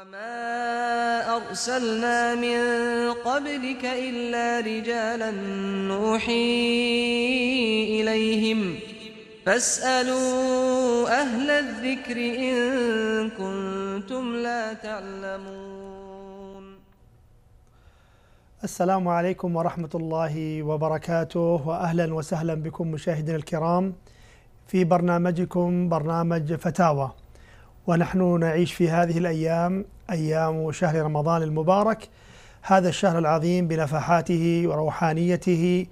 وما أرسلنا من قبلك إلا رجالا نوحي إليهم فاسألوا أهل الذكر إن كنتم لا تعلمون السلام عليكم ورحمة الله وبركاته وأهلا وسهلا بكم مشاهدينا الكرام في برنامجكم برنامج فتاوى ونحن نعيش في هذه الايام ايام شهر رمضان المبارك هذا الشهر العظيم بنفحاته وروحانيته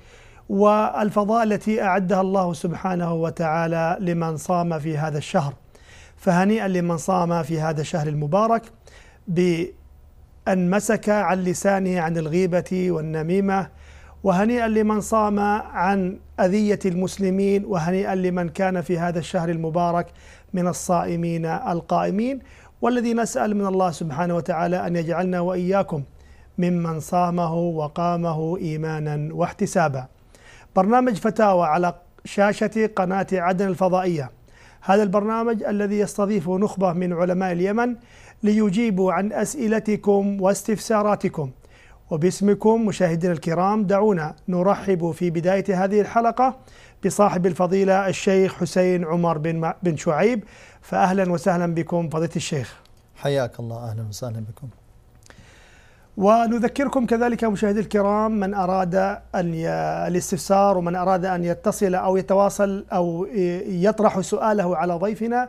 والفضاء التي اعدها الله سبحانه وتعالى لمن صام في هذا الشهر فهنيئا لمن صام في هذا الشهر المبارك بان مسك عن لسانه عن الغيبه والنميمه وهنيئا لمن صام عن اذيه المسلمين وهنيئا لمن كان في هذا الشهر المبارك من الصائمين القائمين والذي نسأل من الله سبحانه وتعالى أن يجعلنا وإياكم ممن صامه وقامه إيمانا واحتسابا برنامج فتاوى على شاشة قناة عدن الفضائية هذا البرنامج الذي يستضيف نخبة من علماء اليمن ليجيبوا عن أسئلتكم واستفساراتكم وباسمكم مشاهدينا الكرام دعونا نرحب في بداية هذه الحلقة بصاحب الفضيلة الشيخ حسين عمر بن بن شعيب فأهلا وسهلا بكم فضيلة الشيخ حياك الله أهلا وسهلا بكم ونذكركم كذلك مشاهدي الكرام من أراد أن ي... الاستفسار ومن أراد أن يتصل أو يتواصل أو يطرح سؤاله على ضيفنا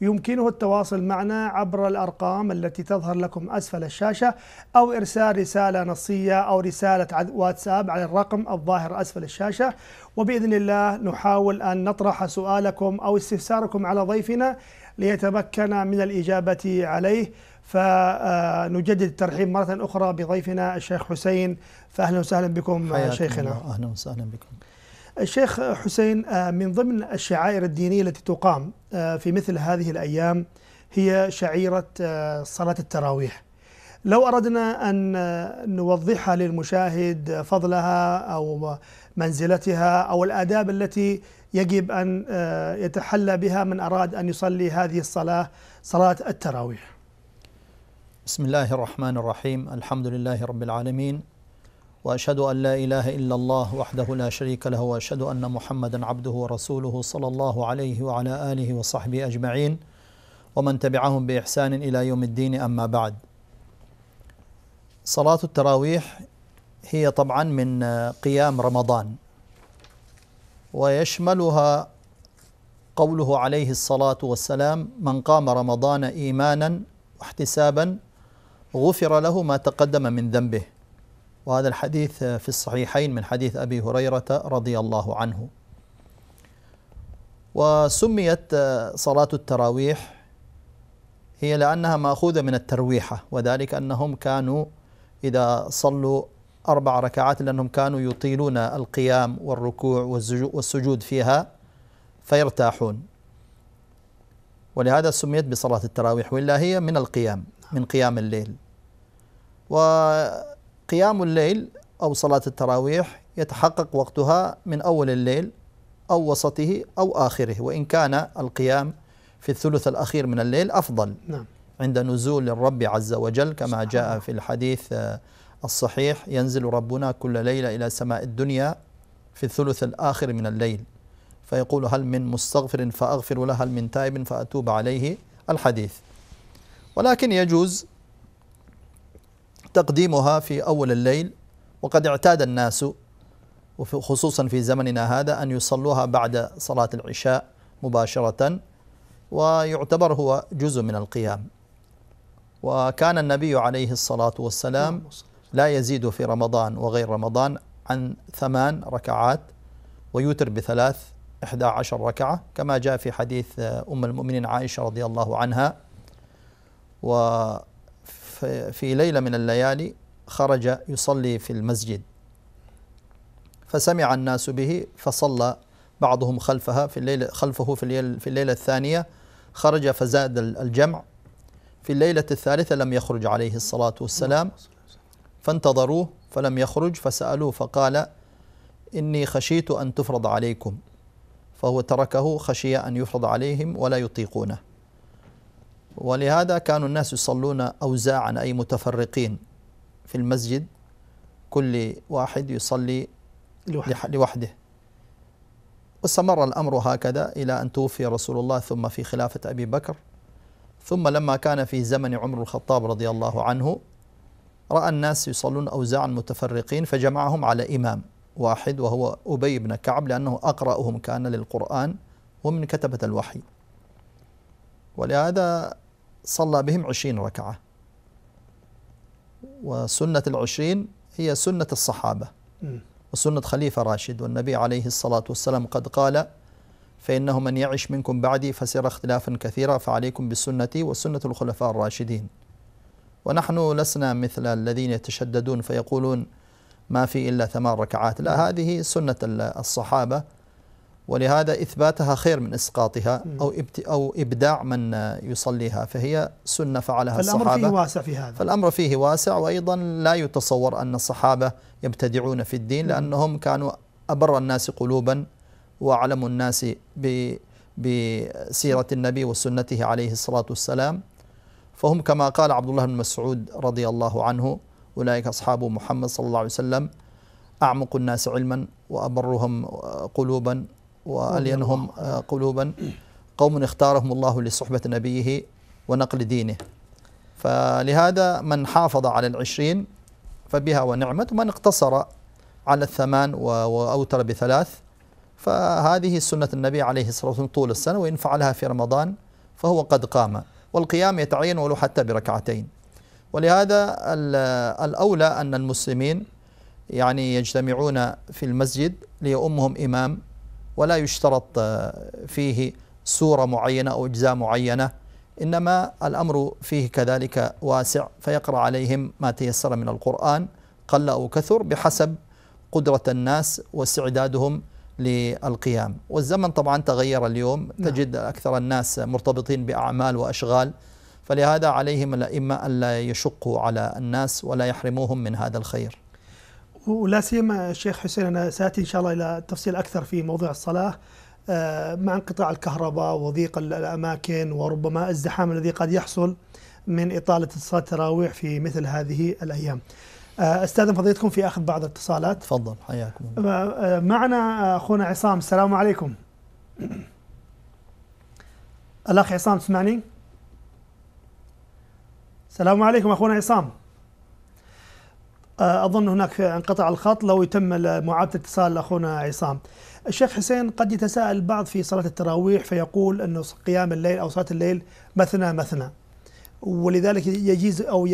يمكنه التواصل معنا عبر الأرقام التي تظهر لكم أسفل الشاشة أو إرسال رسالة نصية أو رسالة واتساب على الرقم الظاهر أسفل الشاشة وبإذن الله نحاول أن نطرح سؤالكم أو استفساركم على ضيفنا ليتمكن من الإجابة عليه فنجدد آه، الترحيب مرة أخرى بضيفنا الشيخ حسين فأهلا وسهلا بكم شيخنا الله. أهلا وسهلا بكم الشيخ حسين آه، من ضمن الشعائر الدينية التي تقام آه، في مثل هذه الأيام هي شعيرة آه، صلاة التراويح لو أردنا أن نوضحها للمشاهد فضلها أو منزلتها أو الآداب التي يجب أن يتحلى بها من أراد أن يصلي هذه الصلاة صلاة التراويح بسم الله الرحمن الرحيم الحمد لله رب العالمين واشهد ان لا اله الا الله وحده لا شريك له واشهد ان محمدا عبده ورسوله صلى الله عليه وعلى اله وصحبه اجمعين ومن تبعهم باحسان الى يوم الدين اما بعد. صلاه التراويح هي طبعا من قيام رمضان ويشملها قوله عليه الصلاه والسلام من قام رمضان ايمانا واحتسابا غفر له ما تقدم من ذنبه وهذا الحديث في الصحيحين من حديث أبي هريرة رضي الله عنه وسميت صلاة التراويح هي لأنها مأخوذة من الترويحة وذلك أنهم كانوا إذا صلوا أربع ركعات لأنهم كانوا يطيلون القيام والركوع والسجود فيها فيرتاحون ولهذا سميت بصلاة التراويح وإلا هي من القيام من قيام الليل و قيام الليل أو صلاة التراويح يتحقق وقتها من أول الليل أو وسطه أو آخره وإن كان القيام في الثلث الأخير من الليل أفضل نعم. عند نزول الرب عز وجل كما جاء في الحديث آه، الصحيح ينزل ربنا كل ليلة إلى سماء الدنيا في الثلث الآخر من الليل فيقول هل من مستغفر فأغفر له هل من تائب فأتوب عليه الحديث ولكن يجوز تقديمها في أول الليل وقد اعتاد الناس خصوصا في زمننا هذا أن يصلوها بعد صلاة العشاء مباشرة ويعتبر هو جزء من القيام وكان النبي عليه الصلاة والسلام لا يزيد في رمضان وغير رمضان عن ثمان ركعات ويوتر بثلاث إحدى عشر ركعة كما جاء في حديث أم المؤمنين عائشة رضي الله عنها و في ليلة من الليالي خرج يصلي في المسجد فسمع الناس به فصلى بعضهم خلفها في الليلة خلفه في الليلة, في الليلة الثانية خرج فزاد الجمع في الليلة الثالثة لم يخرج عليه الصلاة والسلام فانتظروه فلم يخرج فسألوه فقال إني خشيت أن تفرض عليكم فهو تركه خشي أن يفرض عليهم ولا يطيقونه ولهذا كانوا الناس يصلون أوزاعا أي متفرقين في المسجد كل واحد يصلي لوحده, لوحده واستمر الأمر هكذا إلى أن توفي رسول الله ثم في خلافة أبي بكر ثم لما كان في زمن عمر الخطاب رضي الله عنه رأى الناس يصلون أوزاعا متفرقين فجمعهم على إمام واحد وهو أبي بن كعب لأنه أقرأهم كان للقرآن ومن كتبة الوحي ولهذا صلى بهم عشرين ركعة وسنة العشرين هي سنة الصحابة وسنة خليفة راشد والنبي عليه الصلاة والسلام قد قال فإنه من يعش منكم بعدي فسير اختلافا كثيرا فعليكم بسنتي وسنة الخلفاء الراشدين ونحن لسنا مثل الذين يتشددون فيقولون ما في إلا ثمان ركعات لا هذه سنة الصحابة ولهذا إثباتها خير من إسقاطها أو أو إبداع من يصليها فهي سنة فعلها فالأمر الصحابة فالأمر فيه واسع في هذا فالأمر فيه واسع وأيضا لا يتصور أن الصحابة يبتدعون في الدين لأنهم كانوا أبر الناس قلوبا وأعلم الناس بسيرة النبي وسنته عليه الصلاة والسلام فهم كما قال عبد الله بن مسعود رضي الله عنه أولئك أصحاب محمد صلى الله عليه وسلم أعمق الناس علما وأبرهم قلوبا وألينهم آه، قلوبا قوم اختارهم الله لصحبة نبيه ونقل دينه فلهذا من حافظ على العشرين فبها ونعمة ومن اقتصر على الثمان وأوتر بثلاث فهذه سنة النبي عليه الصلاة والسلام طول السنة وإن فعلها في رمضان فهو قد قام والقيام يتعين ولو حتى بركعتين ولهذا الأولى أن المسلمين يعني يجتمعون في المسجد ليؤمهم إمام ولا يشترط آه، فيه سورة معينة أو أجزاء معينة إنما الأمر فيه كذلك واسع فيقرأ عليهم ما تيسر من القرآن قل أو كثر بحسب قدرة الناس واستعدادهم للقيام والزمن طبعا تغير اليوم نعم. تجد أكثر الناس مرتبطين بأعمال وأشغال فلهذا عليهم الأئمة ألا يشقوا على الناس ولا يحرموهم من هذا الخير ولا سيما الشيخ حسين انا ساتي ان شاء الله الى تفصيل اكثر في موضوع الصلاه آه، مع انقطاع الكهرباء وضيق الاماكن وربما الزحام الذي قد يحصل من اطاله صلاه التراويح في مثل هذه الايام. آه، استاذن فضيلتكم في اخذ بعض الاتصالات. تفضل حياكم. آه، معنا اخونا عصام السلام عليكم. الاخ عصام تسمعني؟ السلام عليكم اخونا عصام. آه، أظن هناك انقطع الخط لو يتم معادة اتصال أخونا عصام الشيخ حسين قد يتساءل البعض في صلاة التراويح فيقول أنه قيام الليل أو صلاة الليل مثنى مثنى ولذلك يجيز أو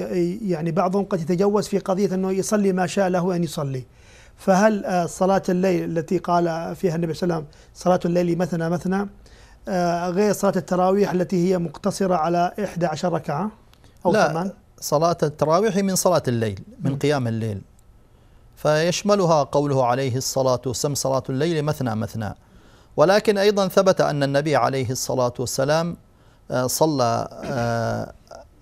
يعني بعضهم قد يتجوز في قضية أنه يصلي ما شاء له أن يصلي فهل آه، صلاة الليل التي قال فيها النبي صلى الله عليه وسلم صلاة الليل مثنى مثنى آه، غير صلاة التراويح التي هي مقتصرة على 11 ركعة أو لا ثمان صلاة التراويح من صلاة الليل من قيام الليل فيشملها قوله عليه الصلاة والسلام صلاة الليل مثنى مثنى ولكن أيضا ثبت أن النبي عليه الصلاة والسلام آه، صلى آه،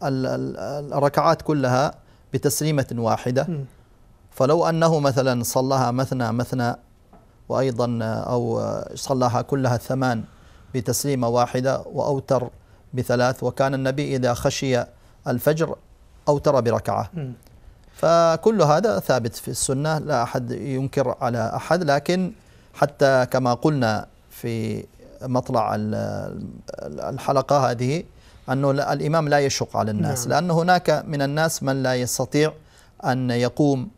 الركعات كلها بتسليمة واحدة فلو أنه مثلا صلىها مثنى مثنى وأيضا آه، أو صلىها كلها ثمان بتسليمة واحدة وأوتر بثلاث وكان النبي إذا خشي الفجر أوتر بركعة فكل هذا ثابت في السنة لا أحد ينكر على أحد لكن حتى كما قلنا في مطلع الحلقة هذه أنه الإمام لا يشق على الناس نعم. لأن هناك من الناس من لا يستطيع أن يقوم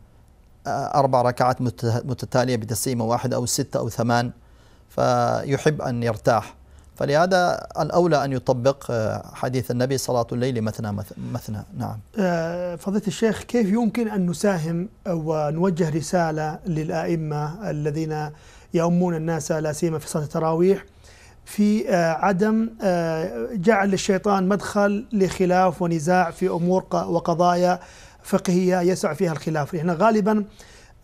آه، أربع ركعات متتالية بتسليمة واحدة أو ستة أو ثمان فيحب أن يرتاح فلهذا الأولى أن يطبق آه، حديث النبي صلاة الليل مثنى مثنى نعم آه، فضيلة الشيخ كيف يمكن أن نساهم ونوجه رسالة للآئمة الذين يؤمون الناس لا سيما في صلاة التراويح في آه، عدم جعل الشيطان مدخل لخلاف ونزاع في أمور وقضايا فقهية يسع فيها الخلاف نحن غالبا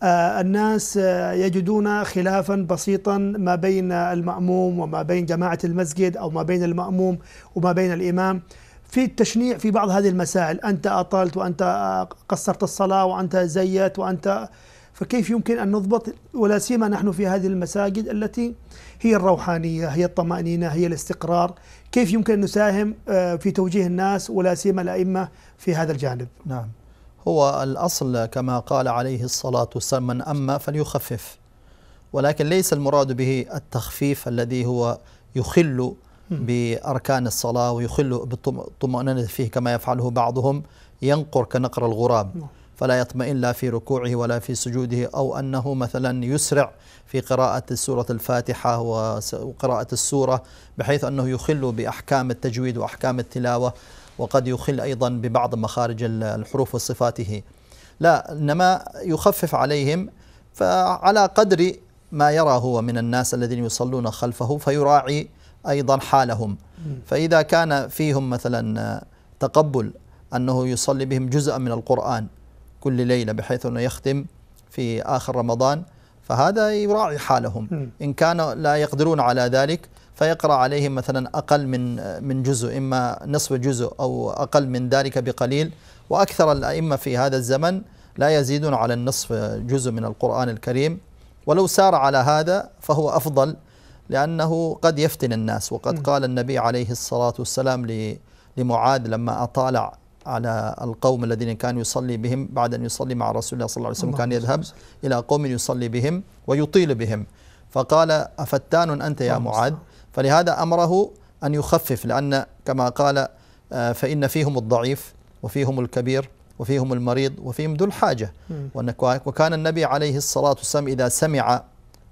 آه، الناس آه، يجدون خلافا بسيطا ما بين المأموم وما بين جماعة المسجد أو ما بين المأموم وما بين الإمام في التشنيع في بعض هذه المسائل أنت أطلت وأنت آه، قصرت الصلاة وأنت زيت وأنت فكيف يمكن أن نضبط ولا سيما نحن في هذه المساجد التي هي الروحانية هي الطمأنينة هي الاستقرار كيف يمكن أن نساهم في توجيه الناس ولا سيما الأئمة في هذا الجانب نعم هو الأصل كما قال عليه الصلاة والسلام من أما فليخفف ولكن ليس المراد به التخفيف الذي هو يخل بأركان الصلاة ويخل بالطمأنينة فيه كما يفعله بعضهم ينقر كنقر الغراب نعم. فلا يطمئن لا في ركوعه ولا في سجوده أو أنه مثلا يسرع في قراءة سورة الفاتحة وقراءة السورة بحيث أنه يخل بأحكام التجويد وأحكام التلاوة وقد يخل أيضا ببعض مخارج الحروف وصفاته لا إنما يخفف عليهم فعلى قدر ما يرى هو من الناس الذين يصلون خلفه فيراعي أيضا حالهم فإذا كان فيهم مثلا تقبل أنه يصلي بهم جزءا من القرآن كل ليلة بحيث أنه يختم في آخر رمضان فهذا يراعي حالهم إن كانوا لا يقدرون على ذلك فيقرأ عليهم مثلا أقل من من جزء إما نصف جزء أو أقل من ذلك بقليل وأكثر الأئمة في هذا الزمن لا يزيدون على النصف جزء من القرآن الكريم ولو سار على هذا فهو أفضل لأنه قد يفتن الناس وقد قال النبي عليه الصلاة والسلام لمعاذ لما أطالع على القوم الذين كان يصلي بهم بعد أن يصلي مع رسول الله صلى الله عليه وسلم كان يذهب إلى قوم يصلي بهم ويطيل بهم فقال أفتان أنت يا معاذ فلهذا أمره أن يخفف لأن كما قال آه، فإن فيهم الضعيف وفيهم الكبير وفيهم المريض وفيهم ذو الحاجة وكان النبي عليه الصلاة والسلام إذا سمع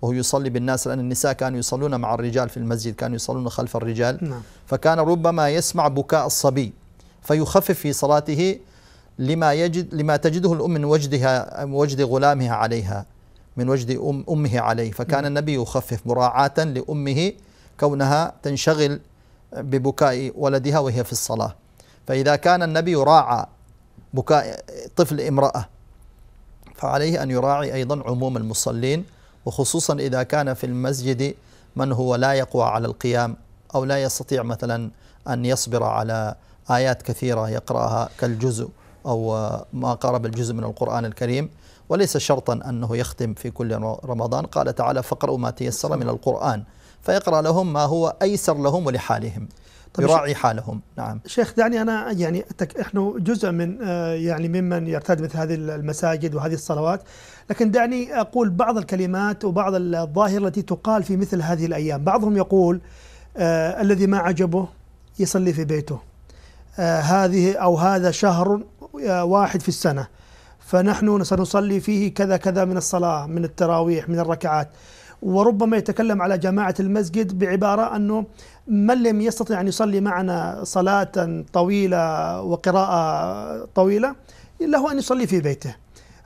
وهو يصلي بالناس لأن النساء كانوا يصلون مع الرجال في المسجد كانوا يصلون خلف الرجال نعم. فكان ربما يسمع بكاء الصبي فيخفف في صلاته لما يجد لما تجده الأم من وجدها وجد غلامها عليها من وجد أم أمه عليه فكان نعم. النبي يخفف مراعاة لأمه كونها تنشغل ببكاء ولدها وهي في الصلاة فإذا كان النبي راعى بكاء طفل امرأة فعليه أن يراعي أيضا عموم المصلين وخصوصا إذا كان في المسجد من هو لا يقوى على القيام أو لا يستطيع مثلا أن يصبر على آيات كثيرة يقرأها كالجزء أو ما قرب الجزء من القرآن الكريم وليس شرطا أنه يختم في كل رمضان قال تعالى فقرأوا ما تيسر من القرآن فيقرأ لهم ما هو أيسر لهم ولحالهم طيب يراعي حالهم نعم شيخ دعني أنا يعني إحنا جزء من آه، يعني ممن يرتاد مثل هذه المساجد وهذه الصلوات لكن دعني أقول بعض الكلمات وبعض الظاهرة التي تقال في مثل هذه الأيام بعضهم يقول آه الذي ما عجبه يصلي في بيته آه هذه أو هذا شهر آه، واحد في السنة فنحن سنصلي فيه كذا كذا من الصلاة من التراويح من الركعات وربما يتكلم على جماعة المسجد بعبارة أنه من لم يستطع أن يصلي معنا صلاة طويلة وقراءة طويلة له أن يصلي في بيته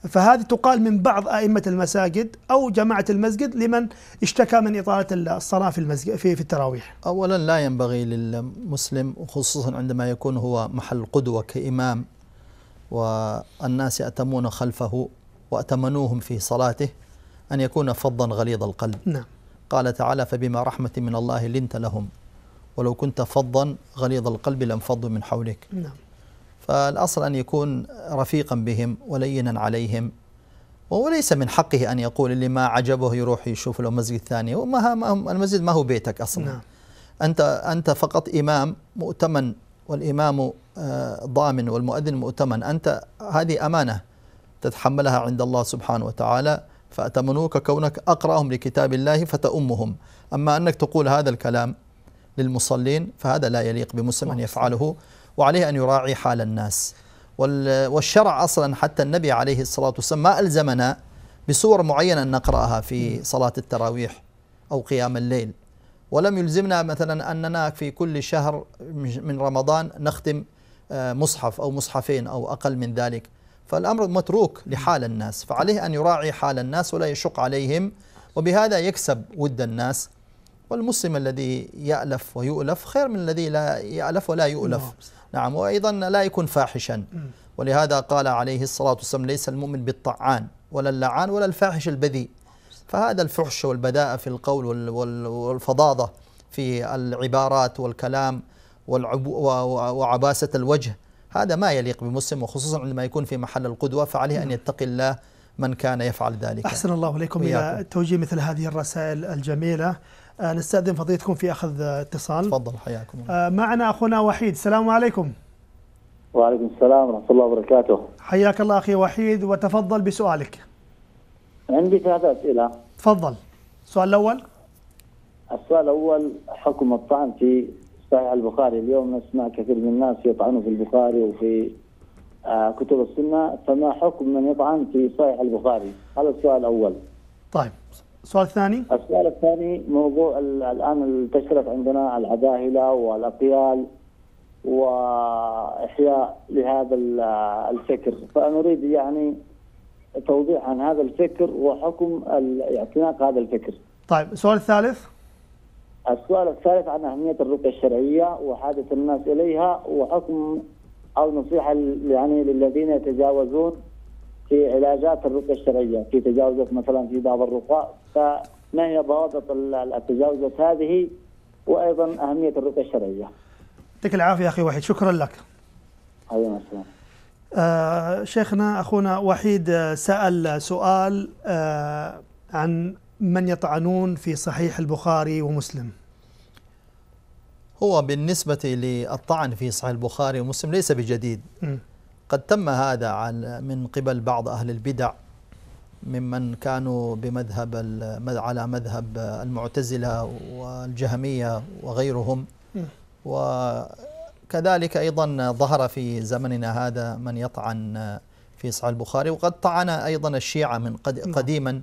فهذه تقال من بعض أئمة المساجد أو جماعة المسجد لمن اشتكى من إطالة الصلاة في المسجد في, في التراويح أولا لا ينبغي للمسلم وخصوصا عندما يكون هو محل قدوة كإمام والناس يأتمون خلفه وأتمنوهم في صلاته أن يكون فظا غليظ القلب نعم قال تعالى فبما رحمة من الله لنت لهم ولو كنت فظا غليظ القلب لانفضوا من حولك نعم فالأصل أن يكون رفيقا بهم ولينا عليهم وليس من حقه أن يقول اللي ما عجبه يروح يشوف له مسجد ثاني وما المسجد ما هو بيتك أصلا نعم. أنت أنت فقط إمام مؤتمن والإمام آه، ضامن والمؤذن مؤتمن أنت هذه أمانة تتحملها عند الله سبحانه وتعالى فأتمنوك كونك أقرأهم لكتاب الله فتأمهم أما أنك تقول هذا الكلام للمصلين فهذا لا يليق بمسلم أن يفعله وعليه أن يراعي حال الناس والشرع أصلا حتى النبي عليه الصلاة والسلام ما ألزمنا بصور معينة أن نقرأها في صلاة التراويح أو قيام الليل ولم يلزمنا مثلا أننا في كل شهر من رمضان نختم آه، مصحف أو مصحفين أو أقل من ذلك فالأمر متروك لحال الناس فعليه أن يراعي حال الناس ولا يشق عليهم وبهذا يكسب ود الناس والمسلم الذي يألف ويؤلف خير من الذي لا يألف ولا يؤلف نعم, نعم، وأيضا لا يكون فاحشا ولهذا قال عليه الصلاة والسلام ليس المؤمن بالطعان ولا اللعان ولا الفاحش البذيء فهذا الفحش والبداء في القول والفظاظة في العبارات والكلام وعباسة الوجه هذا ما يليق بمسلم وخصوصا عندما يكون في محل القدوة فعليه أن يتقي الله من كان يفعل ذلك أحسن الله إليكم إلى توجيه مثل هذه الرسائل الجميلة آه، نستأذن فضيلتكم في أخذ اتصال تفضل حياكم آه، معنا أخونا وحيد السلام عليكم وعليكم السلام ورحمة الله وبركاته حياك الله أخي وحيد وتفضل بسؤالك عندي ثلاثة أسئلة تفضل السؤال الأول السؤال الأول حكم الطعن في صحيح البخاري اليوم نسمع كثير من الناس يطعنوا في البخاري وفي آه، كتب السنة فما حكم من يطعن في صحيح البخاري هذا السؤال الأول طيب السؤال الثاني السؤال الثاني موضوع الآن انتشرت عندنا العباهلة والأقيال وإحياء لهذا الفكر فأنا أريد يعني توضيح عن هذا الفكر وحكم اعتناق هذا الفكر طيب السؤال الثالث السؤال الثالث عن أهمية الرقية الشرعية وحاجة الناس إليها وحكم أو نصيحة يعني للذين يتجاوزون في علاجات الرقية الشرعية في تجاوزات مثلا في بعض الرقاء فما هي ضوابط التجاوزات هذه وأيضا أهمية الرقية الشرعية يعطيك العافية أخي وحيد شكرا لك أيوة السلام آه شيخنا أخونا وحيد آه، سأل سؤال آه عن من يطعنون في صحيح البخاري ومسلم هو بالنسبة للطعن في صحيح البخاري ومسلم ليس بجديد قد تم هذا عن من قبل بعض أهل البدع ممن كانوا بمذهب على مذهب المعتزلة والجهمية وغيرهم وكذلك أيضا ظهر في زمننا هذا من يطعن في صحيح البخاري وقد طعن أيضا الشيعة من نعم. قديما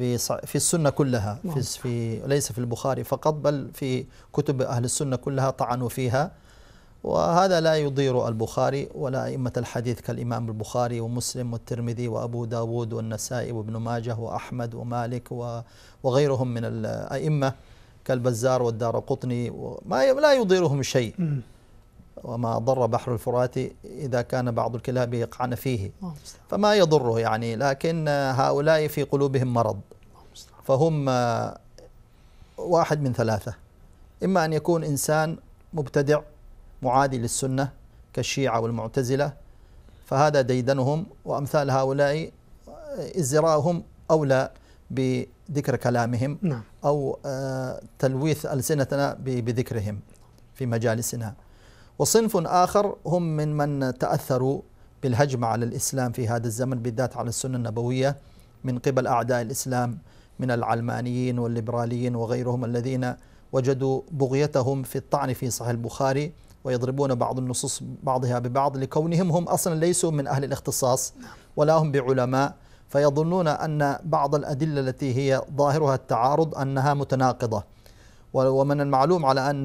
في في السنة كلها في, نعم. في ليس في البخاري فقط بل في كتب أهل السنة كلها طعنوا فيها وهذا لا يضير البخاري ولا أئمة الحديث كالإمام البخاري ومسلم والترمذي وأبو داود والنسائي وابن ماجه وأحمد ومالك وغيرهم من الأئمة كالبزار والدار قطني وما لا يضيرهم شيء وما ضر بحر الفرات إذا كان بعض الكلاب يقعن فيه نعم، فما يضره يعني لكن هؤلاء في قلوبهم مرض فهم واحد من ثلاثة إما أن يكون إنسان مبتدع معادي للسنة كالشيعة والمعتزلة فهذا ديدنهم وأمثال هؤلاء ازدراءهم أولى بذكر كلامهم نعم. أو آه، تلويث ألسنتنا بذكرهم في مجالسنا وصنف آخر هم من من تأثروا بالهجمة على الإسلام في هذا الزمن بالذات على السنة النبوية من قبل أعداء الإسلام من العلمانيين والليبراليين وغيرهم الذين وجدوا بغيتهم في الطعن في صحيح البخاري ويضربون بعض النصوص بعضها ببعض لكونهم هم اصلا ليسوا من اهل الاختصاص ولا هم بعلماء فيظنون ان بعض الادله التي هي ظاهرها التعارض انها متناقضه ومن المعلوم على ان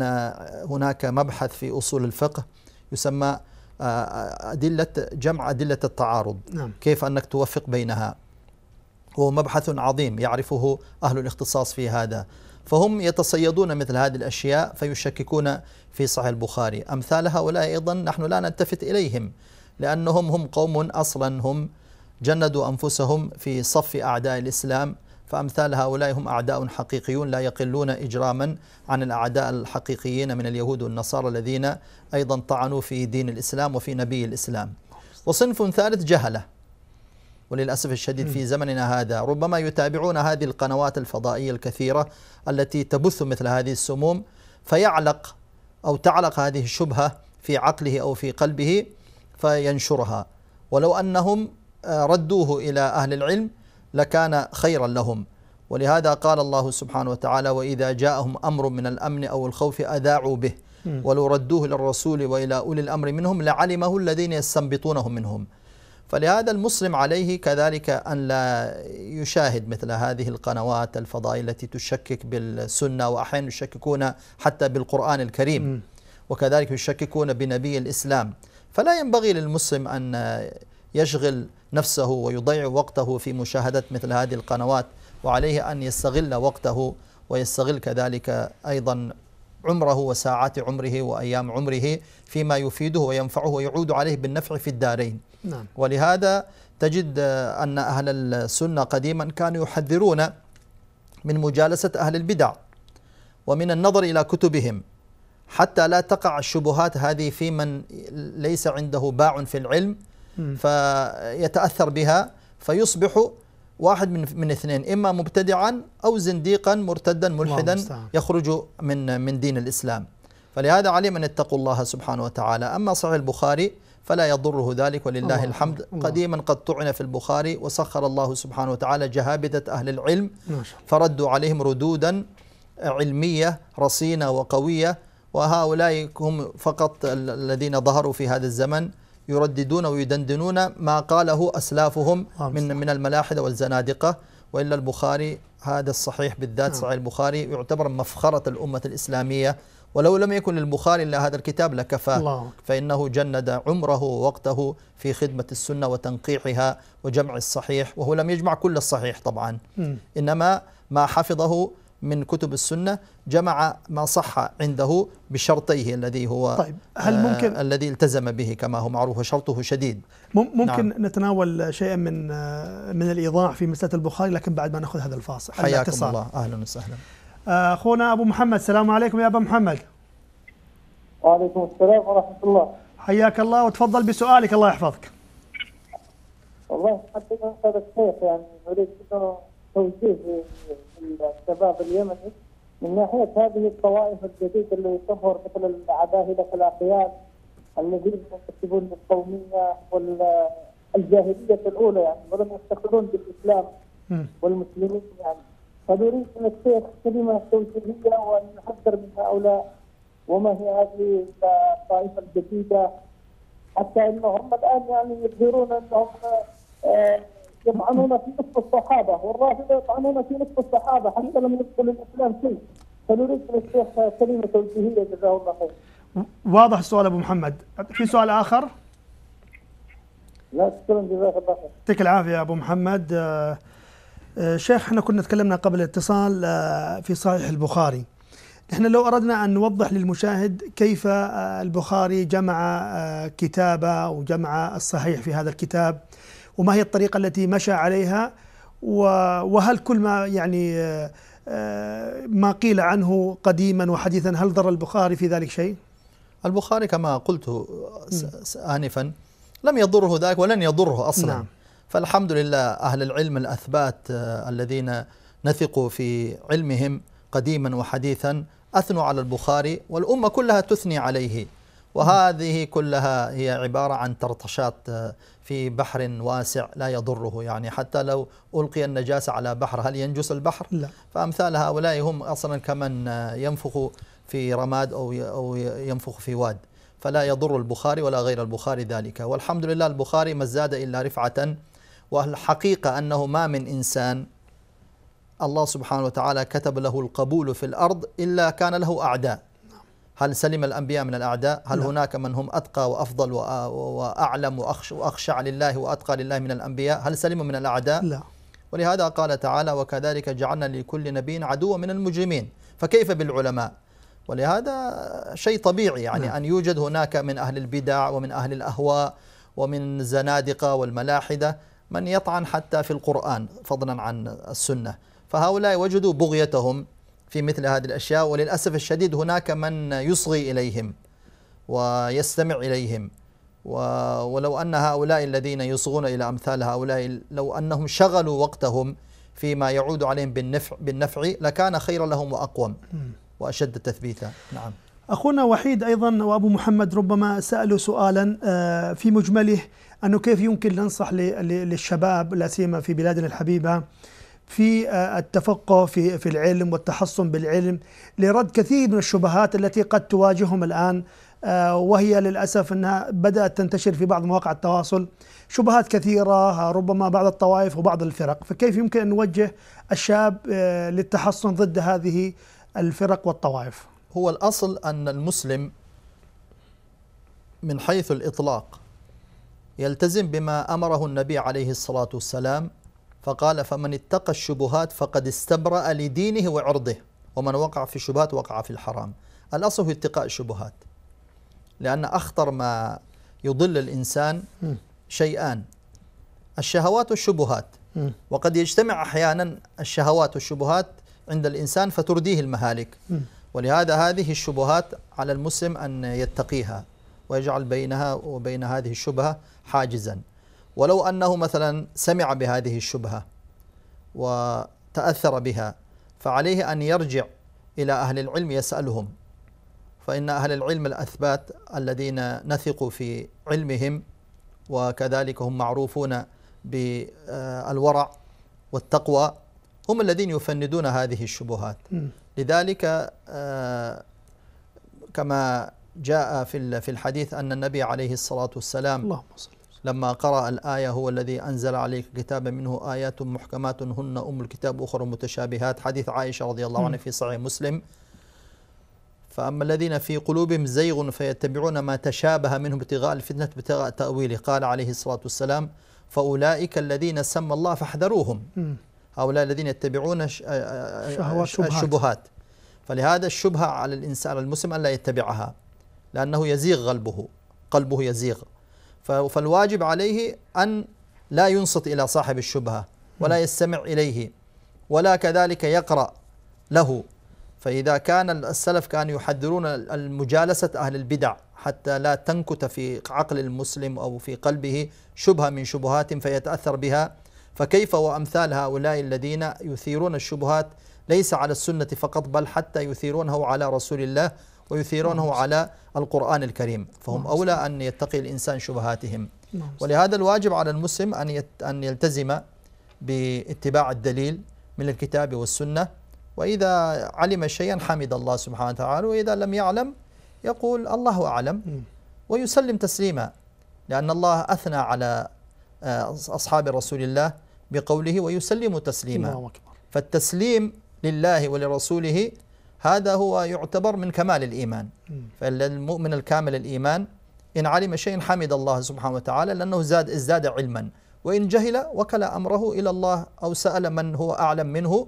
هناك مبحث في اصول الفقه يسمى أدلة جمع أدلة التعارض نعم. كيف أنك توفق بينها هو مبحث عظيم يعرفه أهل الاختصاص في هذا فهم يتصيدون مثل هذه الأشياء فيشككون في صحيح البخاري أمثال هؤلاء أيضا نحن لا نلتفت إليهم لأنهم هم قوم أصلا هم جندوا أنفسهم في صف أعداء الإسلام فأمثال هؤلاء هم أعداء حقيقيون لا يقلون إجراما عن الأعداء الحقيقيين من اليهود والنصارى الذين أيضا طعنوا في دين الإسلام وفي نبي الإسلام وصنف ثالث جهله وللأسف الشديد في زمننا هذا ربما يتابعون هذه القنوات الفضائية الكثيرة التي تبث مثل هذه السموم فيعلق أو تعلق هذه الشبهة في عقله أو في قلبه فينشرها ولو أنهم آه، ردوه إلى أهل العلم لكان خيرا لهم ولهذا قال الله سبحانه وتعالى وإذا جاءهم أمر من الأمن أو الخوف أذاعوا به ولو ردوه للرسول وإلى أولي الأمر منهم لعلمه الذين يستنبطونه منهم فلهذا المسلم عليه كذلك أن لا يشاهد مثل هذه القنوات الفضائية التي تشكك بالسنة وأحيانا يشككون حتى بالقرآن الكريم وكذلك يشككون بنبي الإسلام فلا ينبغي للمسلم أن يشغل نفسه ويضيع وقته في مشاهدة مثل هذه القنوات وعليه أن يستغل وقته ويستغل كذلك أيضا عمره وساعات عمره وأيام عمره فيما يفيده وينفعه ويعود عليه بالنفع في الدارين نعم. ولهذا تجد أن أهل السنة قديما كانوا يحذرون من مجالسة أهل البدع ومن النظر إلى كتبهم حتى لا تقع الشبهات هذه في من ليس عنده باع في العلم فيتأثر بها فيصبح واحد من من اثنين اما مبتدعا او زنديقا مرتدا ملحدا يخرج من من دين الاسلام فلهذا عليهم ان يتقوا الله سبحانه وتعالى اما صحيح البخاري فلا يضره ذلك ولله الحمد قديما قد طعن في البخاري وسخر الله سبحانه وتعالى جهابذة أهل العلم فردوا عليهم ردودا علمية رصينة وقوية وهؤلاء هم فقط الذين ظهروا في هذا الزمن يرددون ويدندنون ما قاله أسلافهم من من الملاحدة والزنادقة وإلا البخاري هذا الصحيح بالذات نعم. صحيح البخاري يعتبر مفخرة الأمة الإسلامية ولو لم يكن للبخاري إلا هذا الكتاب لكفاه الله. فإنه جند عمره ووقته في خدمة السنة وتنقيحها وجمع الصحيح وهو لم يجمع كل الصحيح طبعا إنما ما حفظه من كتب السنة جمع ما صح عنده بشرطيه الذي هو طيب هل آه، ممكن آه الذي التزم به كما هو معروف وشرطه شديد ممكن نعم نتناول شيئا من آه، من الايضاح في مساله البخاري لكن بعد ما ناخذ هذا الفاصل حياكم الله اهلا وسهلا اخونا ابو محمد السلام عليكم يا ابو محمد وعليكم السلام ورحمه الله حياك الله وتفضل بسؤالك الله يحفظك والله حتى هذا الشيخ يعني اريد توجيه للشباب اليمني من ناحيه هذه الطوائف الجديده اللي تظهر مثل العباهله في الاقيال الذين ينتسبون للقوميه والجاهليه الاولى يعني ولم يفتخرون بالاسلام والمسلمين يعني فضروري من الشيخ كلمه توجيهيه ونحذر من هؤلاء وما هي هذه الطائفه الجديده حتى انهم الان يعني يظهرون انهم آه، يطعنون في نصف الصحابه والرافضه يطعنون في نصف الصحابه حتى لم يدخل الاسلام شيء فنريد من الشيخ كلمه توجيهيه جزاه الله خير. واضح السؤال ابو محمد، في سؤال اخر؟ لا شكرا جزاك الله خير. يعطيك العافيه ابو محمد آه، آه، شيخ احنا كنا تكلمنا قبل الاتصال آه، في صحيح البخاري احنا لو أردنا أن نوضح للمشاهد كيف آه، البخاري جمع كتابه وجمع الصحيح في هذا الكتاب وما هي الطريقة التي مشى عليها وهل كل ما يعني ما قيل عنه قديما وحديثا هل ضر البخاري في ذلك شيء؟ البخاري كما قلت آنفا لم يضره ذلك ولن يضره أصلا نعم. فالحمد لله أهل العلم الأثبات آه، الذين نثق في علمهم قديما وحديثا أثنوا على البخاري والأمة كلها تثني عليه وهذه كلها هي عبارة عن ترطشات آه، في بحر واسع لا يضره يعني حتى لو ألقي النجاسة على بحر هل ينجس البحر؟ لا فأمثال هؤلاء هم أصلا كمن آه، ينفخ في رماد أو أو ينفخ في واد فلا يضر البخاري ولا غير البخاري ذلك والحمد لله البخاري ما زاد إلا رفعة والحقيقة أنه ما من إنسان الله سبحانه وتعالى كتب له القبول في الأرض إلا كان له أعداء هل سلم الأنبياء من الأعداء هل لا. نعم. هناك من هم أتقى وأفضل وأعلم وأخشع لله وأتقى لله من الأنبياء هل سلموا من الأعداء لا ولهذا قال تعالى وكذلك جعلنا لكل نبي عدوا من المجرمين فكيف بالعلماء ولهذا شيء طبيعي يعني لا. نعم. أن يوجد هناك من أهل البدع ومن أهل الأهواء ومن زنادقة والملاحدة من يطعن حتى في القرآن فضلا عن السنة فهؤلاء وجدوا بغيتهم في مثل هذه الأشياء وللأسف الشديد هناك من يصغي إليهم ويستمع إليهم ولو أن هؤلاء الذين يصغون إلى أمثال هؤلاء لو أنهم شغلوا وقتهم فيما يعود عليهم بالنفع, بالنفع لكان خيرا لهم وأقوم وأشد تثبيتا نعم أخونا وحيد أيضا وأبو محمد ربما سألوا سؤالا آه، في مجمله أنه كيف يمكن ننصح للشباب لا سيما في بلادنا الحبيبة في آه، التفقه في في العلم والتحصن بالعلم لرد كثير من الشبهات التي قد تواجههم الآن آه، وهي للأسف أنها بدأت تنتشر في بعض مواقع التواصل شبهات كثيرة ربما بعض الطوائف وبعض الفرق فكيف يمكن أن نوجه الشاب آه، للتحصن ضد هذه الفرق والطوائف هو الأصل أن المسلم من حيث الإطلاق يلتزم بما أمره النبي عليه الصلاة والسلام فقال فمن اتقى الشبهات فقد استبرأ لدينه وعرضه ومن وقع في الشبهات وقع في الحرام الأصل هو اتقاء الشبهات لأن أخطر ما يضل الإنسان شيئان الشهوات والشبهات وقد يجتمع أحيانا الشهوات والشبهات عند الإنسان فترديه المهالك ولهذا هذه الشبهات على المسلم أن يتقيها ويجعل بينها وبين هذه الشبهة حاجزا ولو أنه مثلا سمع بهذه الشبهة وتأثر بها فعليه أن يرجع إلى أهل العلم يسألهم فإن أهل العلم الأثبات الذين نثق في علمهم وكذلك هم معروفون بالورع والتقوى هم الذين يفندون هذه الشبهات لذلك آه، كما جاء في في الحديث أن النبي عليه الصلاة والسلام اللهم صل لما قرأ الآية هو الذي أنزل عليك كتابا منه آيات محكمات هن أم الكتاب أخرى متشابهات حديث عائشة رضي الله عنها في صحيح مسلم فأما الذين في قلوبهم زيغ فيتبعون ما تشابه منهم ابتغاء الفتنة ابتغاء تأويله قال عليه الصلاة والسلام فأولئك الذين سمى الله فاحذروهم هؤلاء الذين يتبعون الشبهات فلهذا الشبهة على الإنسان المسلم أن لا يتبعها لأنه يزيغ قلبه قلبه يزيغ فالواجب عليه أن لا ينصت إلى صاحب الشبهة ولا يستمع إليه ولا كذلك يقرأ له فإذا كان السلف كانوا يحذرون المجالسة أهل البدع حتى لا تنكت في عقل المسلم أو في قلبه شبهة من شبهات فيتأثر بها فكيف وأمثال هؤلاء الذين يثيرون الشبهات ليس على السنة فقط بل حتى يثيرونه على رسول الله ويثيرونه نعم. على القرآن الكريم فهم نعم. أولى أن يتقي الإنسان شبهاتهم نعم. ولهذا الواجب على المسلم أن أن يلتزم باتباع الدليل من الكتاب والسنة وإذا علم شيئا حمد الله سبحانه وتعالى وإذا لم يعلم يقول الله أعلم ويسلم تسليما لأن الله أثنى على آه، أصحاب رسول الله بقوله ويسلم تسليما فالتسليم لله ولرسوله هذا هو يعتبر من كمال الإيمان فالمؤمن الكامل الإيمان إن علم شيء حمد الله سبحانه وتعالى لأنه زاد ازداد علما وإن جهل وكل أمره إلى الله أو سأل من هو أعلم منه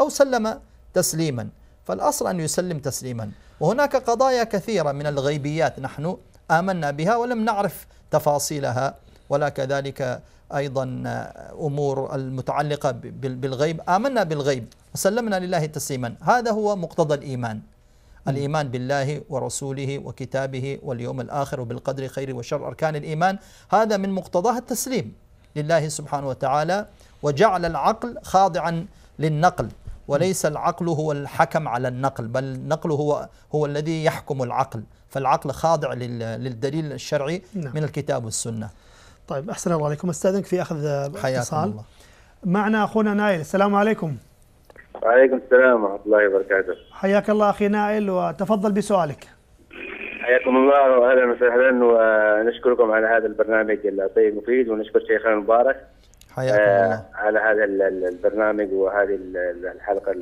أو سلم تسليما فالأصل أن يسلم تسليما وهناك قضايا كثيرة من الغيبيات نحن آمنا بها ولم نعرف تفاصيلها ولا كذلك أيضا آه، أمور المتعلقة بالغيب آمنا بالغيب وسلمنا لله تسليما هذا هو مقتضى الإيمان الإيمان بالله ورسوله وكتابه واليوم الآخر وبالقدر خير وشر أركان الإيمان هذا من مقتضاه التسليم لله سبحانه وتعالى وجعل العقل خاضعا للنقل وليس العقل هو الحكم على النقل بل النقل هو هو الذي يحكم العقل فالعقل خاضع للدليل الشرعي نعم. من الكتاب والسنة طيب أحسن الله عليكم أستاذنك في أخذ اتصال معنا أخونا نايل السلام عليكم وعليكم السلام ورحمة الله وبركاته حياك الله أخي نائل وتفضل بسؤالك حياكم الله وأهلا وسهلا ونشكركم على هذا البرنامج الطيب المفيد ونشكر شيخنا المبارك حياكم آه، الله على هذا البرنامج وهذه الحلقة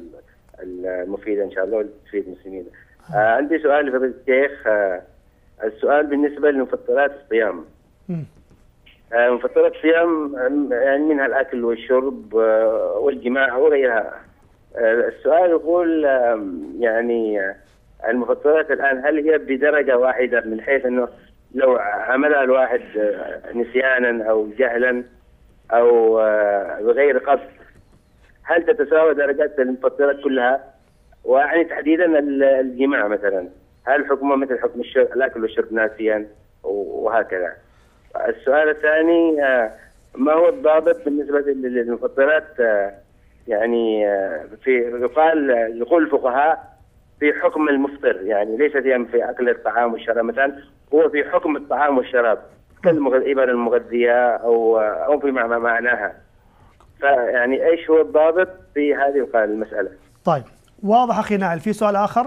المفيدة إن شاء الله تفيد المسلمين آه، آه. عندي سؤال لفضيلة الشيخ السؤال بالنسبة لمفطرات الصيام مفطرات الصيام يعني منها الأكل والشرب والجماع وغيرها آه، السؤال يقول يعني آه، المفضلات الان هل هي بدرجه واحده من حيث انه لو عملها الواحد آه، نسيانا او جهلا او بغير قصد هل تتساوى درجات المفضلات كلها؟ واعني تحديدا الجماع مثلا هل حكمه مثل حكم الشرب الاكل والشرب ناسيا وهكذا. السؤال الثاني ما هو الضابط بالنسبه للمفضلات يعني آه، في يقال يقول الفقهاء في حكم المفطر يعني ليس في اكل الطعام والشراب مثلا هو في حكم الطعام والشراب كالابر المغذيه او آه، او بما معناها فيعني ايش هو الضابط في هذه المساله طيب واضح اخي نائل في سؤال اخر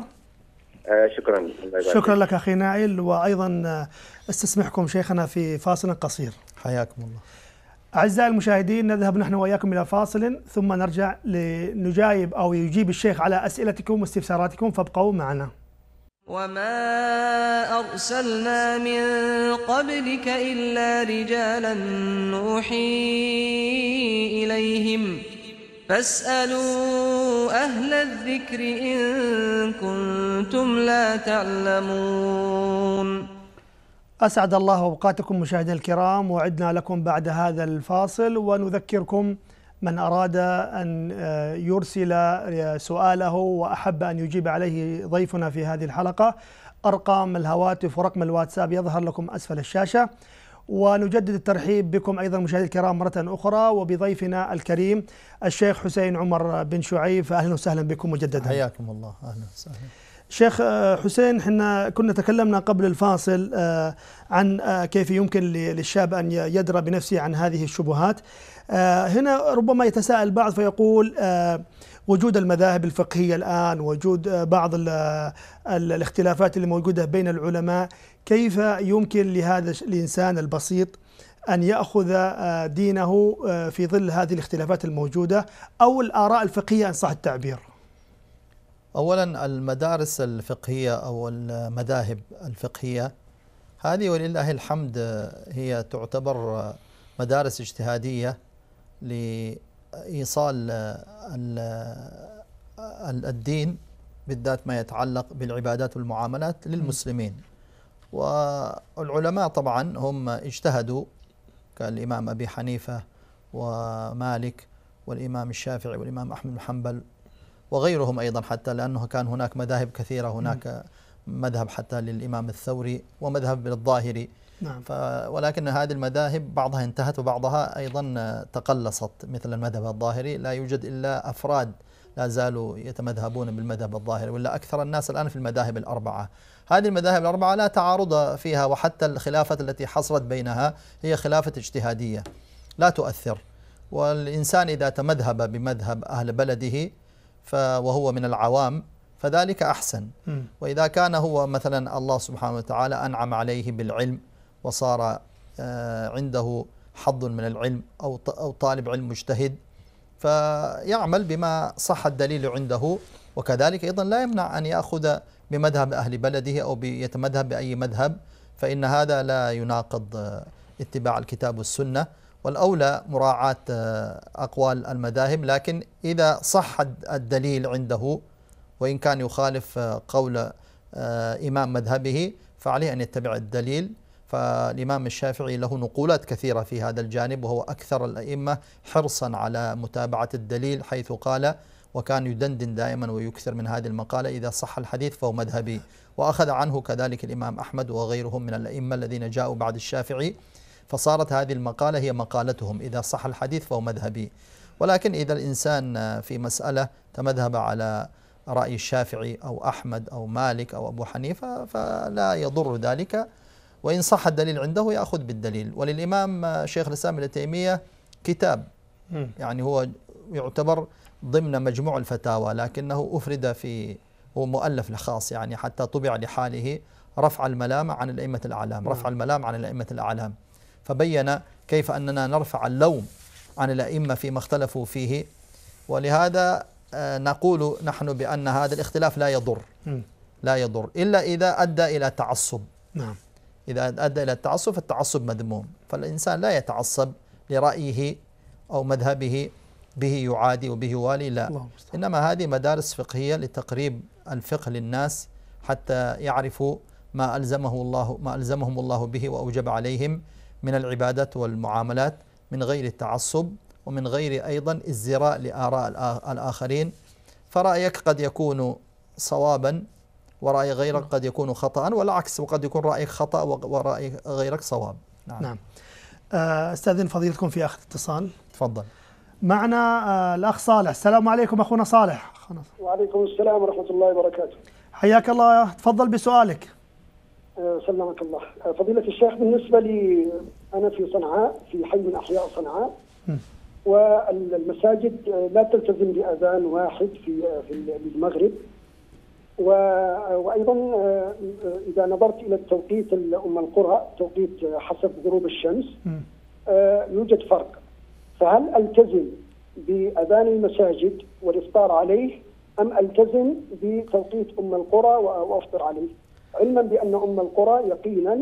آه شكرا شكرا لك اخي نائل وايضا آه، استسمحكم شيخنا في فاصل قصير حياكم الله أعزائي المشاهدين نذهب نحن وإياكم إلى فاصل ثم نرجع لنجايب أو يجيب الشيخ على أسئلتكم واستفساراتكم فابقوا معنا وما أرسلنا من قبلك إلا رجالا نوحي إليهم فاسألوا أهل الذكر إن كنتم لا تعلمون أسعد الله أوقاتكم مشاهدي الكرام وعدنا لكم بعد هذا الفاصل ونذكركم من أراد أن آه، يرسل سؤاله وأحب أن يجيب عليه ضيفنا في هذه الحلقة أرقام الهواتف ورقم الواتساب يظهر لكم أسفل الشاشة ونجدد الترحيب بكم أيضا مشاهدي الكرام مرة أخرى وبضيفنا الكريم الشيخ حسين عمر بن شعيب فأهلا وسهلا بكم مجددا حياكم الله أهلا وسهلا شيخ آه، حسين احنا كنا تكلمنا قبل الفاصل آه، عن آه، كيف يمكن للشاب ان يدرى بنفسه عن هذه الشبهات هنا ربما يتساءل البعض فيقول وجود المذاهب الفقهيه الان وجود بعض الاختلافات اللي موجوده بين العلماء كيف يمكن لهذا الانسان البسيط أن يأخذ دينه في ظل هذه الاختلافات الموجودة أو الآراء الفقهية إن صح التعبير أولا المدارس الفقهية أو المذاهب الفقهية هذه ولله الحمد هي تعتبر مدارس اجتهادية لإيصال الدين بالذات ما يتعلق بالعبادات والمعاملات للمسلمين والعلماء طبعا هم اجتهدوا كالإمام أبي حنيفة ومالك والإمام الشافعي والإمام أحمد بن حنبل وغيرهم أيضا حتى لأنه كان هناك مذاهب كثيرة هناك نعم. مذهب حتى للإمام الثوري ومذهب للظاهري نعم. ولكن هذه المذاهب بعضها انتهت وبعضها أيضا تقلصت مثل المذهب الظاهري لا يوجد إلا أفراد لا زالوا يتمذهبون بالمذهب الظاهري ولا أكثر الناس الآن في المذاهب الأربعة هذه المذاهب الأربعة لا تعارض فيها وحتى الخلافة التي حصلت بينها هي خلافة اجتهادية لا تؤثر والإنسان إذا تمذهب بمذهب أهل بلده وهو من العوام فذلك أحسن وإذا كان هو مثلا الله سبحانه وتعالى أنعم عليه بالعلم وصار آه، عنده حظ من العلم أو أو طالب علم مجتهد فيعمل بما صح الدليل عنده وكذلك أيضا لا يمنع أن يأخذ بمذهب أهل بلده أو يتمذهب بأي مذهب فإن هذا لا يناقض آه، اتباع الكتاب والسنة والأولى مراعاة آه، أقوال المذاهب لكن إذا صح الدليل عنده وإن كان يخالف آه، قول آه، إمام مذهبه فعليه أن يتبع الدليل فالإمام الشافعي له نقولات كثيرة في هذا الجانب وهو أكثر الأئمة حرصا على متابعة الدليل حيث قال وكان يدندن دائما ويكثر من هذه المقالة إذا صح الحديث فهو مذهبي وأخذ عنه كذلك الإمام أحمد وغيرهم من الأئمة الذين جاءوا بعد الشافعي فصارت هذه المقالة هي مقالتهم إذا صح الحديث فهو مذهبي ولكن إذا الإنسان في مسألة تمذهب على رأي الشافعي أو أحمد أو مالك أو أبو حنيفة فلا يضر ذلك وإن صح الدليل عنده يأخذ بالدليل وللإمام شيخ الإسلام ابن تيمية كتاب يعني هو يعتبر ضمن مجموع الفتاوى لكنه أفرد في هو مؤلف لخاص يعني حتى طبع لحاله رفع الملامة عن الأئمة الأعلام رفع الملام عن الأئمة الأعلام فبين كيف أننا نرفع اللوم عن الأئمة فيما اختلفوا فيه ولهذا آه، نقول نحن بأن هذا الاختلاف لا يضر لا يضر إلا إذا أدى إلى تعصب نعم إذا أدى إلى التعصب فالتعصب مذموم فالإنسان لا يتعصب لرأيه أو مذهبه به يعادي وبه والي لا إنما هذه مدارس فقهية لتقريب الفقه للناس حتى يعرفوا ما ألزمه الله ما ألزمهم الله به وأوجب عليهم من العبادات والمعاملات من غير التعصب ومن غير أيضا الزراء لآراء الآخرين فرأيك قد يكون صوابا ورأي غيرك قد يكون خطأ والعكس وقد يكون رأيك خطأ ورأي غيرك صواب نعم, نعم. آه، استاذن فضيلتكم في اخر اتصال تفضل معنا آه، الاخ صالح السلام عليكم اخونا صالح وعليكم السلام ورحمه الله وبركاته حياك الله تفضل بسؤالك آه، سلمك الله آه، فضيلة الشيخ بالنسبة لي أنا في صنعاء في حي من أحياء صنعاء والمساجد آه، لا تلتزم بأذان واحد في في المغرب وايضا اذا نظرت الى التوقيت ام القرى توقيت حسب غروب الشمس يوجد فرق فهل التزم باذان المساجد والافطار عليه ام التزم بتوقيت ام القرى وافطر عليه؟ علما بان ام القرى يقينا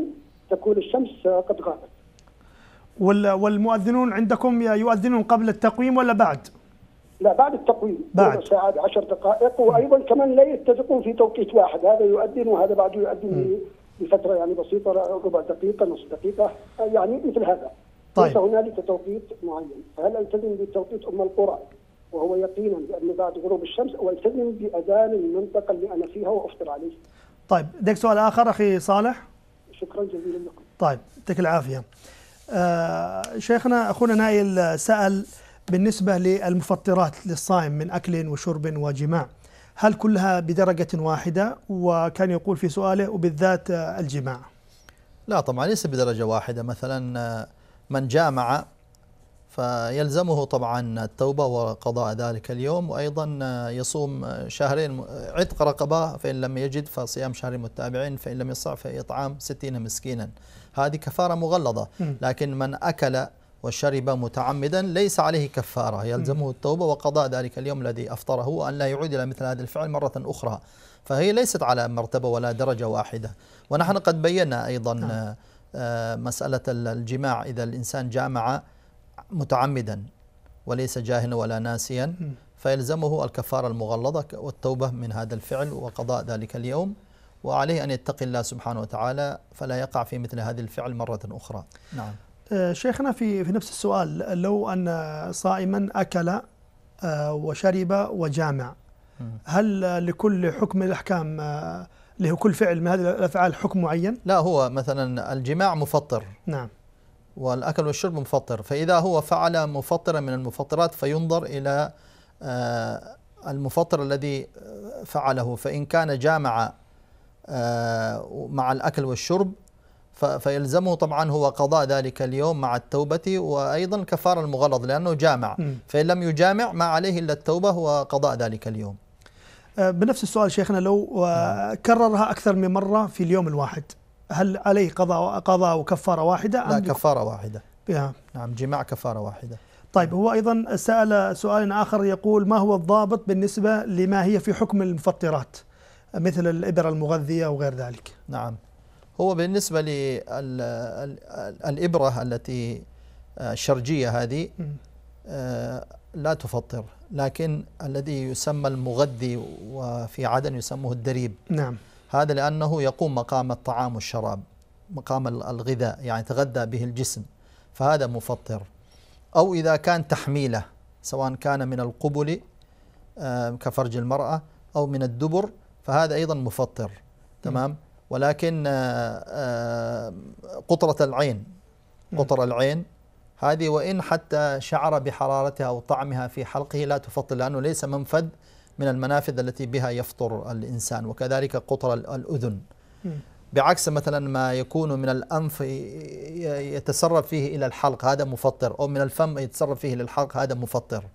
تكون الشمس قد غابت. والمؤذنون عندكم يؤذنون قبل التقويم ولا بعد؟ لا بعد التقويم بعد ساعات عشر دقائق وايضا كمان لا يتفقون في توقيت واحد هذا يؤذن وهذا بعده يؤذن لفتره يعني بسيطه ربع دقيقه نصف دقيقه يعني مثل هذا طيب. ليس هنالك توقيت معين فهل التزم بتوقيت ام القرى وهو يقينا بان بعد غروب الشمس او التزم باذان المنطقه اللي انا فيها وافطر عليه طيب لديك سؤال آخر أخي صالح شكرا جزيلا لكم طيب يعطيك العافية آه شيخنا أخونا نايل سأل بالنسبة للمفطرات للصائم من أكل وشرب وجماع هل كلها بدرجة واحدة وكان يقول في سؤاله وبالذات آه، الجماع لا طبعا ليس بدرجة واحدة مثلا آه، من جامع فيلزمه طبعا التوبة وقضاء ذلك اليوم وأيضا يصوم شهرين عتق رقبة فإن لم يجد فصيام شهرين متابعين فإن لم يصع فإطعام ستين مسكينا هذه كفارة مغلظة لكن من أكل وشرب متعمدا ليس عليه كفارة يلزمه التوبة وقضاء ذلك اليوم الذي أفطره وأن لا يعود إلى مثل هذا الفعل مرة أخرى فهي ليست على مرتبة ولا درجة واحدة ونحن قد بينا أيضا نعم. آه، مسألة الجماع إذا الإنسان جامع متعمدا وليس جاهلا ولا ناسيا فيلزمه الكفارة المغلظة والتوبة من هذا الفعل وقضاء ذلك اليوم وعليه أن يتقي الله سبحانه وتعالى فلا يقع في مثل هذا الفعل مرة أخرى نعم آه، شيخنا في في نفس السؤال لو أن صائما أكل آه، وشرب وجامع هل لكل حكم الأحكام آه، له كل فعل من هذه الأفعال حكم معين؟ لا هو مثلا الجماع مفطر نعم والأكل والشرب مفطر فإذا هو فعل مفطرا من المفطرات فينظر إلى آه، المفطر الذي فعله فإن كان جامع آه، مع الأكل والشرب فيلزمه طبعا هو قضاء ذلك اليوم مع التوبة وأيضا كفار المغلظ لأنه جامع فإن لم يجامع ما عليه إلا التوبة هو قضاء ذلك اليوم آه، بنفس السؤال شيخنا لو نعم. كررها أكثر من مرة في اليوم الواحد هل عليه قضاء قضاء وكفاره واحده لا كفاره واحده بها نعم جماع كفاره واحده طيب هو ايضا سال سؤال اخر يقول ما هو الضابط بالنسبه لما هي في حكم المفطرات مثل الابر المغذيه وغير ذلك نعم هو بالنسبه للابره التي آه، الشرجيه هذه آه، لا تفطر لكن الذي يسمى المغذي وفي عدن يسموه الدريب نعم هذا لأنه يقوم مقام الطعام والشراب مقام الغذاء يعني تغذى به الجسم فهذا مفطر أو إذا كان تحميله سواء كان من القبل آه، كفرج المرأة أو من الدبر فهذا أيضا مفطر تمام ولكن آه، آه، قطرة العين قطر العين هذه وإن حتى شعر بحرارتها أو طعمها في حلقه لا تفطر لأنه ليس منفذ من المنافذ التي بها يفطر الإنسان وكذلك قطر الأذن بعكس مثلا ما يكون من الأنف يتسرب فيه إلى الحلق هذا مفطر أو من الفم يتسرب فيه إلى الحلق هذا مفطر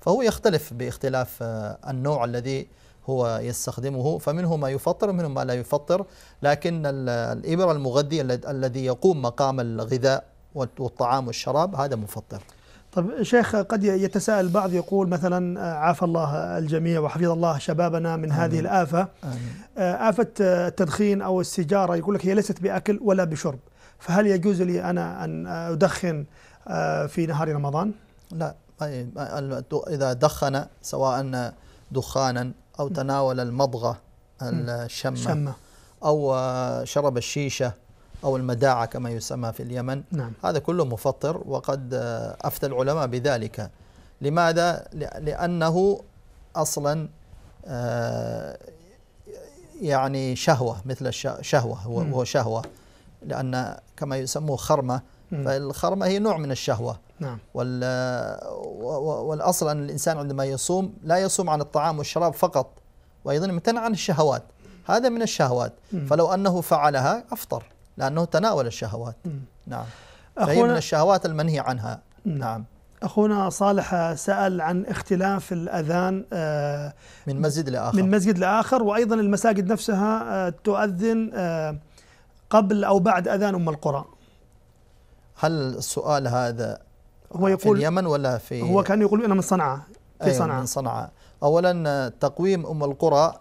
فهو يختلف باختلاف آه، النوع الذي هو يستخدمه فمنه ما يفطر ومنه ما لا يفطر لكن الإبر المغذي الذي يقوم مقام الغذاء والطعام والشراب هذا مفطر طب شيخ قد يتساءل البعض يقول مثلا آه، عافى الله الجميع وحفظ الله شبابنا من هذه آمين. الآفة آمين. آه، آفة آه، التدخين أو السيجارة يقول لك هي ليست بأكل ولا بشرب فهل يجوز لي أنا أن أدخن في نهار رمضان؟ لا إذا دخن سواء دخانا أو تناول المضغة الشمة, الشمة أو شرب الشيشة أو المداعة كما يسمى في اليمن نعم. هذا كله مفطر وقد أفتى العلماء بذلك لماذا؟ لأنه أصلا آه، يعني شهوة مثل الشهوة هو شهوة لأن كما يسموه خرمة فالخرمة هي نوع من الشهوة نعم. والأصل أن الإنسان عندما يصوم لا يصوم عن الطعام والشراب فقط وأيضا يمتنع عن الشهوات هذا من الشهوات فلو أنه فعلها أفطر لأنه تناول الشهوات م. نعم فهي من الشهوات المنهي عنها م. نعم أخونا صالح سأل عن اختلاف الأذان آه، من مسجد لآخر من مسجد لآخر وأيضا المساجد نفسها آه، تؤذن آه، قبل أو بعد أذان أم القرى هل السؤال هذا هو يقول في اليمن ولا في هو كان يقول أنا من صنعاء في أيوة صنعاء من صنعاء أولا تقويم أم القرى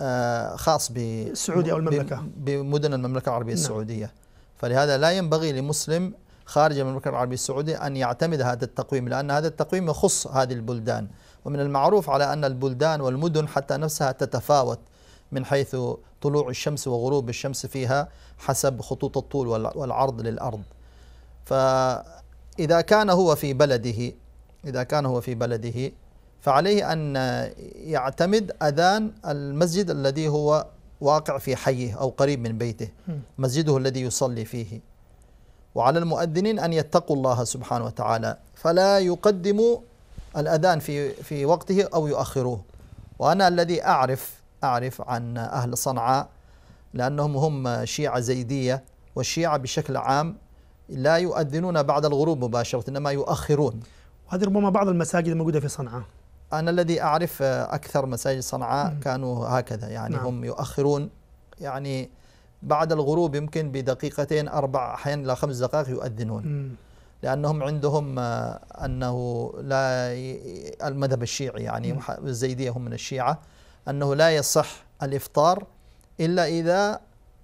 آه، خاص بالسعودية أو المملكة بمدن المملكة العربية نعم. السعودية فلهذا لا ينبغي لمسلم خارج المملكة العربية السعودية أن يعتمد هذا التقويم لأن هذا التقويم يخص هذه البلدان ومن المعروف على أن البلدان والمدن حتى نفسها تتفاوت من حيث طلوع الشمس وغروب الشمس فيها حسب خطوط الطول والعرض للأرض فإذا كان هو في بلده إذا كان هو في بلده فعليه أن يعتمد أذان المسجد الذي هو واقع في حيه أو قريب من بيته مسجده الذي يصلي فيه وعلى المؤذنين أن يتقوا الله سبحانه وتعالى فلا يقدموا الأذان في في وقته أو يؤخروه وأنا الذي أعرف أعرف عن أهل صنعاء لأنهم هم شيعة زيدية والشيعة بشكل عام لا يؤذنون بعد الغروب مباشرة إنما يؤخرون وهذه ربما بعض المساجد الموجودة في صنعاء أنا الذي أعرف أكثر مساجد صنعاء كانوا هكذا يعني نعم. هم يؤخرون يعني بعد الغروب يمكن بدقيقتين أربع أحيانا إلى خمس دقائق يؤذنون مم. لأنهم عندهم أنه لا المذهب الشيعي يعني الزيدية هم من الشيعة أنه لا يصح الإفطار إلا إذا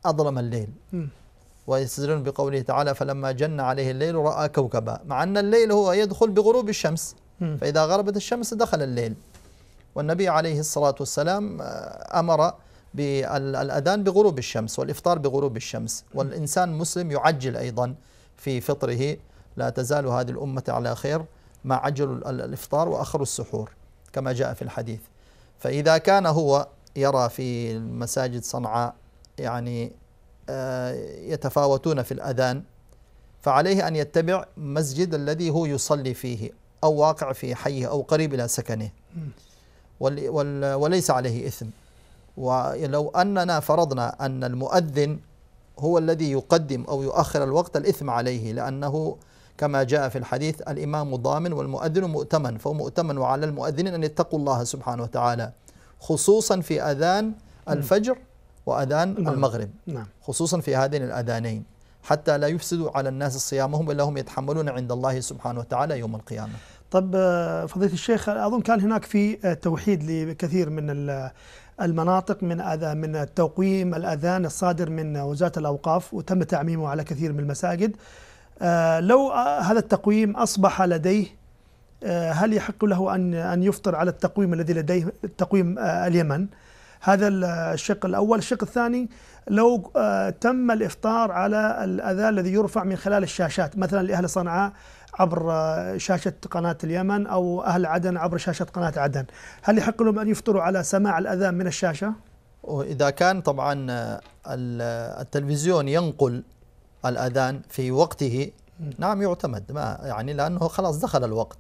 أظلم الليل ويستدلون بقوله تعالى فلما جن عليه الليل رأى كوكبا مع أن الليل هو يدخل بغروب الشمس فإذا غربت الشمس دخل الليل والنبي عليه الصلاة والسلام آه، أمر بالأذان بغروب الشمس والإفطار بغروب الشمس والإنسان مسلم يعجل أيضا في فطره لا تزال هذه الأمة على خير ما عجلوا الإفطار وأخروا السحور كما جاء في الحديث فإذا كان هو يرى في المساجد صنعاء يعني آه، يتفاوتون في الأذان فعليه أن يتبع مسجد الذي هو يصلي فيه أو واقع في حيه أو قريب إلى سكنه وليس عليه إثم ولو أننا فرضنا أن المؤذن هو الذي يقدم أو يؤخر الوقت الإثم عليه لأنه كما جاء في الحديث الإمام ضامن والمؤذن مؤتمن فهو مؤتمن وعلى المؤذن أن يتقوا الله سبحانه وتعالى خصوصا في أذان الفجر وأذان نعم. المغرب نعم. خصوصا في هذين الأذانين حتى لا يفسدوا على الناس صيامهم بل هم يتحملون عند الله سبحانه وتعالى يوم القيامة طب آه، فضيلة الشيخ أظن كان هناك في آه، توحيد لكثير من المناطق من أذى من التقويم الأذان الصادر من وزارة الأوقاف وتم تعميمه على كثير من المساجد آه، لو هذا التقويم أصبح لديه هل يحق له أن أن يفطر على التقويم الذي لديه تقويم اليمن هذا الشق الأول الشق الثاني لو تم الإفطار على الأذان الذي يرفع من خلال الشاشات مثلا لأهل صنعاء عبر شاشة قناة اليمن أو أهل عدن عبر شاشة قناة عدن هل يحق لهم أن يفطروا على سماع الأذان من الشاشة؟ وإذا كان طبعا التلفزيون ينقل الأذان في وقته نعم يعتمد ما يعني لأنه خلاص دخل الوقت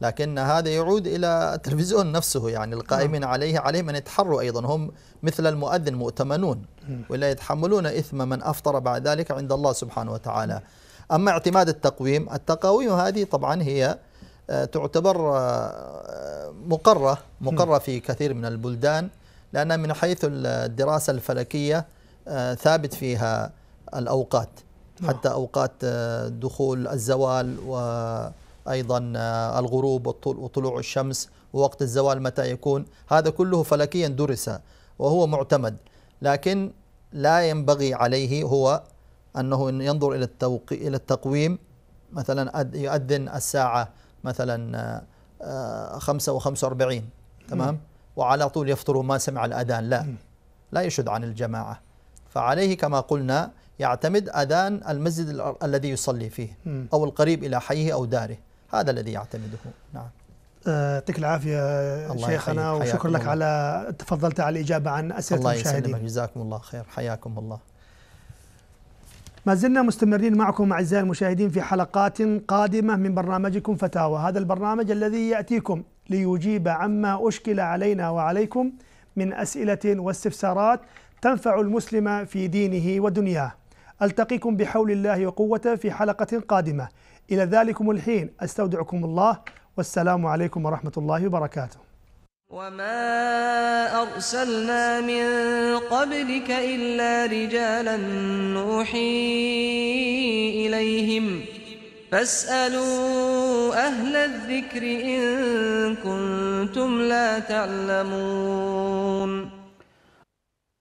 لكن هذا يعود إلى التلفزيون نفسه يعني القائمين نعم. عليه عليهم أن يتحروا أيضا هم مثل المؤذن مؤتمنون ولا يتحملون إثم من أفطر بعد ذلك عند الله سبحانه وتعالى أما اعتماد التقويم التقاويم هذه طبعا هي آه، تعتبر آه، مقرة مقرة في كثير من البلدان لأن من حيث الدراسة الفلكية آه، ثابت فيها الأوقات حتى أوقات دخول الزوال وأيضا الغروب وطلوع الشمس ووقت الزوال متى يكون هذا كله فلكيا درس وهو معتمد لكن لا ينبغي عليه هو أنه ينظر إلى التوقي إلى التقويم مثلا يؤذن الساعة مثلا آه، خمسة وخمسة وأربعين تمام وعلى طول يفطر ما سمع الأذان لا لا يشد عن الجماعة فعليه كما قلنا يعتمد أذان المسجد الذي يصلي فيه أو القريب إلى حيه أو داره هذا الذي يعتمده نعم آه، يعطيك العافية شيخنا وشكرا لك على تفضلت على الإجابة عن أسئلة الله المشاهدين الله يسلمك جزاكم الله خير حياكم الله ما زلنا مستمرين معكم أعزائي المشاهدين في حلقات قادمة من برنامجكم فتاوى هذا البرنامج الذي يأتيكم ليجيب عما أشكل علينا وعليكم من أسئلة واستفسارات تنفع المسلم في دينه ودنياه ألتقيكم بحول الله وقوته في حلقة قادمة إلى ذلكم الحين أستودعكم الله والسلام عليكم ورحمة الله وبركاته وما أرسلنا من قبلك إلا رجالا نوحي إليهم فاسألوا أهل الذكر إن كنتم لا تعلمون